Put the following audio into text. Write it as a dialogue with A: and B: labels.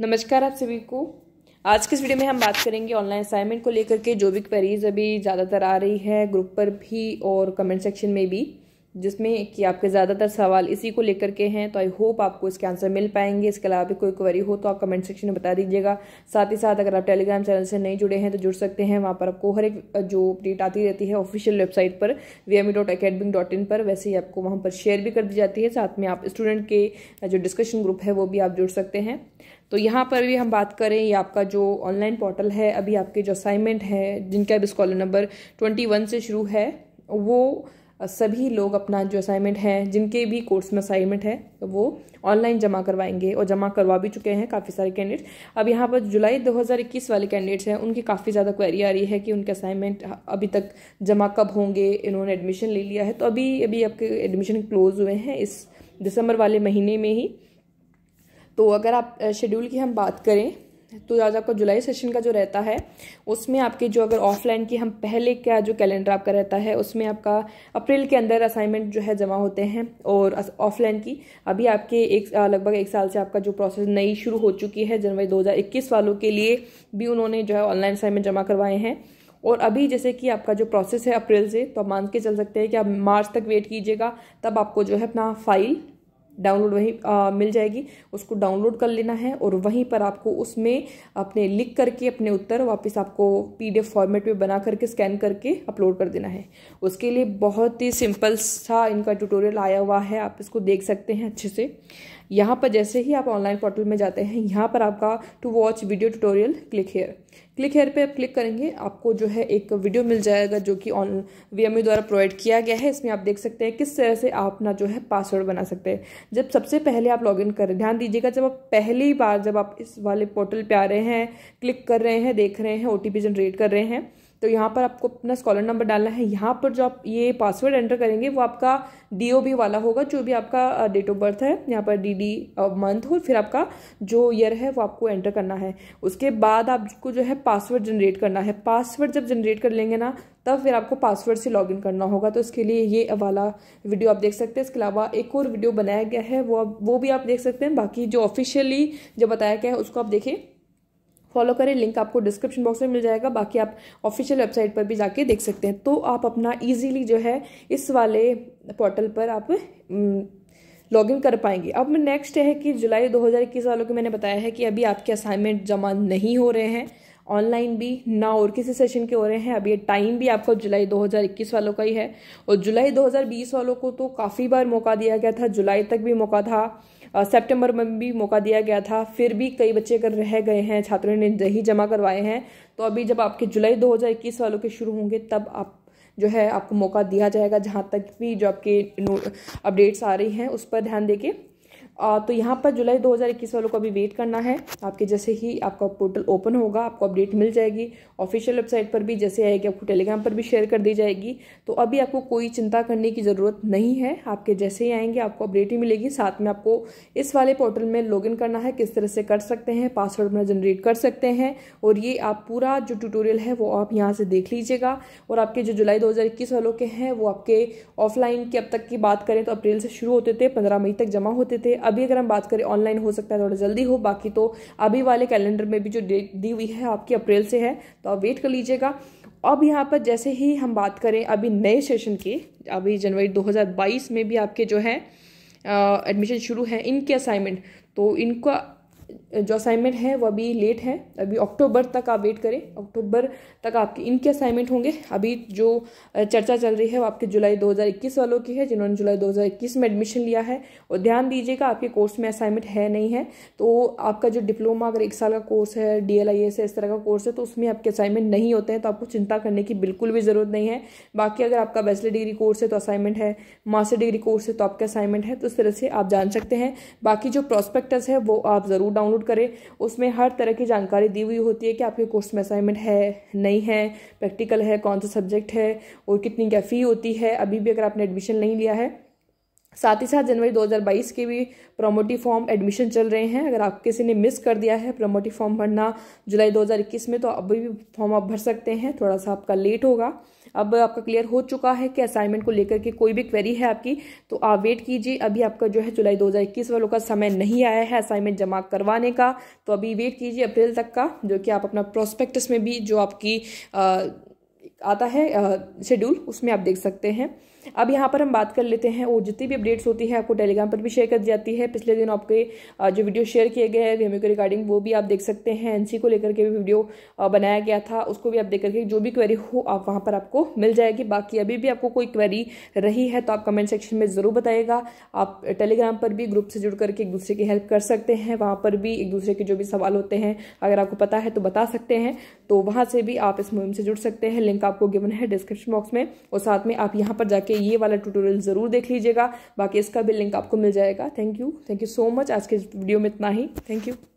A: नमस्कार आप सभी को आज के इस वीडियो में हम बात करेंगे ऑनलाइन असाइनमेंट को लेकर के जो भी क्वेरीज अभी ज़्यादातर आ रही है ग्रुप पर भी और कमेंट सेक्शन में भी जिसमें कि आपके ज़्यादातर सवाल इसी को लेकर के हैं तो आई होप आपको इसके आंसर मिल पाएंगे इसके अलावा भी कोई क्वेरी हो तो आप कमेंट सेक्शन में बता दीजिएगा साथ ही साथ अगर आप टेलीग्राम चैनल से नहीं जुड़े हैं तो जुड़ सकते हैं वहाँ पर आपको हर एक जो अपडेट आती रहती है ऑफिशियल वेबसाइट पर V M dot dot in पर वैसे ही आपको वहाँ पर शेयर भी कर दी जाती है साथ में आप स्टूडेंट के जो डिस्कशन ग्रुप है वो भी आप जुड़ सकते हैं तो यहाँ पर भी हम बात करें ये आपका जो ऑनलाइन पोर्टल है अभी आपके जो असाइनमेंट है जिनका अभी स्कॉलर नंबर ट्वेंटी वन से शुरू है वो सभी लोग अपना जो असाइनमेंट है जिनके भी कोर्स में असाइनमेंट है तो वो ऑनलाइन जमा करवाएंगे और जमा करवा भी चुके हैं काफ़ी सारे कैंडिडेट्स अब यहाँ पर जुलाई 2021 वाले कैंडिडेट्स हैं उनकी काफ़ी ज़्यादा क्वेरी आ रही है कि उनके असाइनमेंट अभी तक जमा कब होंगे इन्होंने एडमिशन ले लिया है तो अभी अभी आपके एडमिशन क्लोज हुए हैं इस दिसंबर वाले महीने में ही तो अगर आप शेड्यूल की हम बात करें तो आज आपका जुलाई सेशन का जो रहता है उसमें आपके जो अगर ऑफलाइन की हम पहले का जो कैलेंडर आपका रहता है उसमें आपका अप्रैल के अंदर असाइनमेंट जो है जमा होते हैं और ऑफलाइन की अभी आपके एक लगभग एक साल से आपका जो प्रोसेस नई शुरू हो चुकी है जनवरी 2021 वालों के लिए भी उन्होंने जो है ऑनलाइन असाइनमेंट जमा करवाए हैं और अभी जैसे कि आपका जो प्रोसेस है अप्रैल से तो आप मान के चल सकते हैं कि आप मार्च तक वेट कीजिएगा तब आपको जो है अपना फाइल डाउनलोड वहीं मिल जाएगी उसको डाउनलोड कर लेना है और वहीं पर आपको उसमें अपने लिख करके अपने उत्तर वापस आपको पीडीएफ फॉर्मेट में बना करके स्कैन करके अपलोड कर देना है उसके लिए बहुत ही सिंपल सा इनका ट्यूटोरियल आया हुआ है आप इसको देख सकते हैं अच्छे से यहाँ पर जैसे ही आप ऑनलाइन पोर्टल में जाते हैं यहाँ पर आपका to watch video tutorial click here click here पे आप क्लिक करेंगे आपको जो है एक वीडियो मिल जाएगा जो कि ऑन वी e द्वारा प्रोवाइड किया गया है इसमें आप देख सकते हैं किस तरह से आप अपना जो है पासवर्ड बना सकते हैं जब सबसे पहले आप लॉगिन कर ध्यान दीजिएगा जब आप पहली बार जब आप इस वाले पोर्टल पर आ रहे हैं क्लिक कर रहे हैं देख रहे हैं ओ जनरेट कर रहे हैं तो यहाँ पर आपको अपना स्कॉलर नंबर डालना है यहाँ पर जो आप ये पासवर्ड एंटर करेंगे वो आपका डी वाला होगा जो भी आपका डेट ऑफ बर्थ है यहाँ पर डी डी मंथ हो फिर आपका जो ईयर है वो आपको एंटर करना है उसके बाद आपको जो है पासवर्ड जनरेट करना है पासवर्ड जब जनरेट कर लेंगे ना तब फिर आपको पासवर्ड से लॉगिन करना होगा तो इसके लिए ये वाला वीडियो आप देख सकते हैं इसके अलावा एक और वीडियो बनाया गया है वो वो भी आप देख सकते हैं बाकी जो ऑफिशियली जो बताया गया है उसको आप देखें फॉलो करें लिंक आपको डिस्क्रिप्शन बॉक्स में मिल जाएगा बाकी आप ऑफिशियल वेबसाइट पर भी जाके देख सकते हैं तो आप अपना इजीली जो है इस वाले पोर्टल पर आप लॉग इन कर पाएंगे अब नेक्स्ट है कि जुलाई 2021 वालों को मैंने बताया है कि अभी आपके असाइनमेंट जमा नहीं हो रहे हैं ऑनलाइन भी ना और किसी सेशन के हो रहे हैं अभी ये टाइम भी आपको जुलाई 2021 वालों का ही है और जुलाई 2020 वालों को तो काफ़ी बार मौका दिया गया था जुलाई तक भी मौका था सितंबर में भी मौका दिया गया था फिर भी कई बच्चे अगर रह गए हैं छात्रों ने नहीं जमा करवाए हैं तो अभी जब आपके जुलाई 2021 वालों के शुरू होंगे तब आप जो है आपको मौका दिया जाएगा जहाँ तक भी जो आपके अपडेट्स आ रही हैं उस पर ध्यान देके तो यहाँ पर जुलाई 2021 वालों को अभी वेट करना है आपके जैसे ही आपका पोर्टल ओपन होगा आपको अपडेट मिल जाएगी ऑफिशियल वेबसाइट पर भी जैसे आएगी आपको टेलीग्राम पर भी शेयर कर दी जाएगी तो अभी आपको कोई चिंता करने की ज़रूरत नहीं है आपके जैसे ही आएंगे आपको अपडेट ही मिलेगी साथ में आपको इस वाले पोर्टल में लॉग करना है किस तरह से कर सकते हैं पासवर्ड अपना जनरेट कर सकते हैं और ये आप पूरा जो ट्यूटोरियल है वो आप यहाँ से देख लीजिएगा और आपके जो जुलाई दो वालों के हैं वो आपके ऑफलाइन की अब तक की बात करें तो अप्रैल से शुरू होते थे पंद्रह मई तक जमा होते थे अभी अगर हम बात करें ऑनलाइन हो सकता है थोड़ा जल्दी हो बाकी तो अभी वाले कैलेंडर में भी जो डेट दी हुई है आपकी अप्रैल से है तो आप वेट कर लीजिएगा अब यहाँ पर जैसे ही हम बात करें अभी नए सेशन की अभी जनवरी 2022 में भी आपके जो है एडमिशन शुरू है इनके असाइनमेंट तो इनका जो असाइनमेंट है वो अभी लेट है अभी अक्टूबर तक आप वेट करें अक्टूबर तक आपके इनके असाइनमेंट होंगे अभी जो चर्चा चल रही है वो आपके जुलाई 2021 वालों की है जिन्होंने जुलाई 2021 में एडमिशन लिया है और ध्यान दीजिएगा आपके कोर्स में असाइनमेंट है नहीं है तो आपका जो डिप्लोमा अगर एक साल का कोर्स है डी एल एस है इस तरह का कोर्स है तो उसमें आपके असाइनमेंट नहीं होते हैं तो आपको चिंता करने की बिल्कुल भी ज़रूरत नहीं है बाकी अगर आपका बैचलर डिग्री कोर्स है तो असाइनमेंट है मास्टर डिग्री कोर्स है तो आपका असाइनमेंट है तो इस तरह से आप जान सकते हैं बाकी जो प्रॉस्पेक्टस है वो आप ज़रूर डाउनलोड करें उसमें हर तरह की जानकारी दी हुई होती है कि आपके कोर्स में असाइनमेंट है नहीं है प्रैक्टिकल है कौन सा सब्जेक्ट है और कितनी क्या फ़ी होती है अभी भी अगर आपने एडमिशन नहीं लिया है साथ ही साथ जनवरी 2022 के भी प्रोमोटिव फॉर्म एडमिशन चल रहे हैं अगर आप किसी ने मिस कर दिया है प्रोमोटिव फॉर्म भरना जुलाई 2021 में तो अभी भी फॉर्म आप भर सकते हैं थोड़ा सा आपका लेट होगा अब आपका क्लियर हो चुका है कि असाइनमेंट को लेकर के कोई भी क्वेरी है आपकी तो आप वेट कीजिए अभी आपका जो है जुलाई 2021 वालों का समय नहीं आया है असाइनमेंट जमा करवाने का तो अभी वेट कीजिए अप्रैल तक का जो कि आप अपना प्रोस्पेक्टस में भी जो आपकी आ, आता है शेड्यूल उसमें आप देख सकते हैं अब यहाँ पर हम बात कर लेते हैं और जितनी भी अपडेट्स होती है आपको टेलीग्राम पर भी शेयर कर जाती है पिछले दिन आपके जो वीडियो शेयर किए गए हैं वीएमए के रिगार्डिंग वो भी आप देख सकते हैं एनसी को लेकर के भी वीडियो बनाया गया था उसको भी आप देख करके जो भी क्वेरी हो आप वहाँ पर आपको मिल जाएगी बाकी अभी भी आपको कोई क्वेरी रही है तो आप कमेंट सेक्शन में ज़रूर बताएगा आप टेलीग्राम पर भी ग्रुप से जुड़ करके एक दूसरे की हेल्प कर सकते हैं वहाँ पर भी एक दूसरे के जो भी सवाल होते हैं अगर आपको पता है तो बता सकते हैं तो वहाँ से भी आप इस मुहिम से जुड़ सकते हैं लिंक आपको गिवन है डिस्क्रिप्शन बॉक्स में और साथ में आप यहाँ पर जाके लिए ये वाला ट्यूटोरियल ज़रूर देख लीजिएगा बाकी इसका भी लिंक आपको मिल जाएगा thank you thank you so much आज के वीडियो में इतना ही थैंक यू